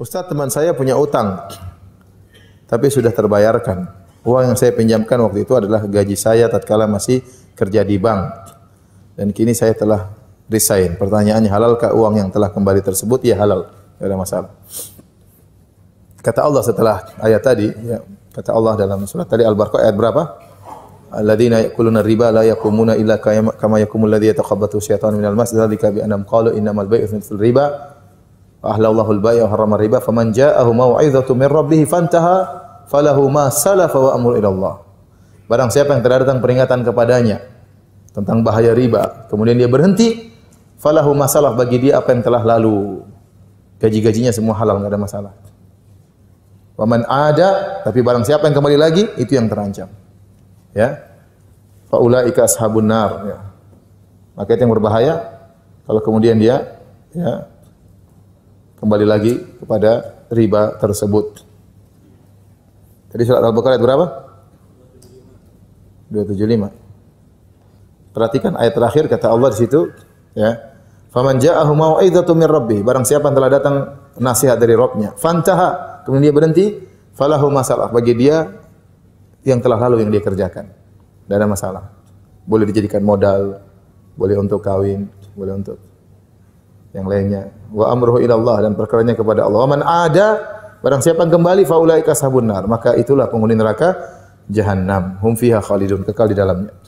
Ustaz teman saya punya utang, tapi sudah terbayarkan. Uang yang saya pinjamkan waktu itu adalah gaji saya tatkala masih kerja di bank. Dan kini saya telah resign. Pertanyaannya halalkah uang yang telah kembali tersebut? Ya halal, tidak ada masalah. Kata Allah setelah ayat tadi, ya, kata Allah dalam surat tadi Al-Baqarah ayat berapa? alladzina yakuluna riba la yakumuna illa kama yakumul ladzi yatakhabbathu syaitanu minal mas dzalika bi annam qalu innamal bai'u mithl riba ahlallahu al-bai'a wa harrama riba faman ja'ahu mau'izatu min rabbih fantaha falahu ma salafa wa amru ila Allah. Barang siapa yang telah datang peringatan kepadanya tentang bahaya riba, kemudian dia berhenti, falahu masalah bagi dia apa yang telah lalu. Gaji-gajinya semua halal, enggak ada masalah. Waman ada, tapi barang siapa yang kembali lagi, itu yang terancam. Ya. Faulaika ashabun nar, ya. Maka itu yang berbahaya kalau kemudian dia ya kembali lagi kepada riba tersebut. Tadi surat Al-Baqarah ayat berapa? 275. Perhatikan ayat terakhir kata Allah di situ, ya. Faman ja'ahu mau'izatu min rabbi, barang siapa yang telah datang nasihat dari Rabbnya, fantaha, kemudian dia berhenti, falahu masalah bagi dia yang telah lalu yang dia kerjakan. Tidak ada masalah. Boleh dijadikan modal, boleh untuk kawin, boleh untuk yang lainnya wa amruhu ila Allah dan perkaranya kepada Allah man ada barang siapa kembali faulaika sabun nar maka itulah penghuni neraka jahanam hum fiha khalidun kekal di dalamnya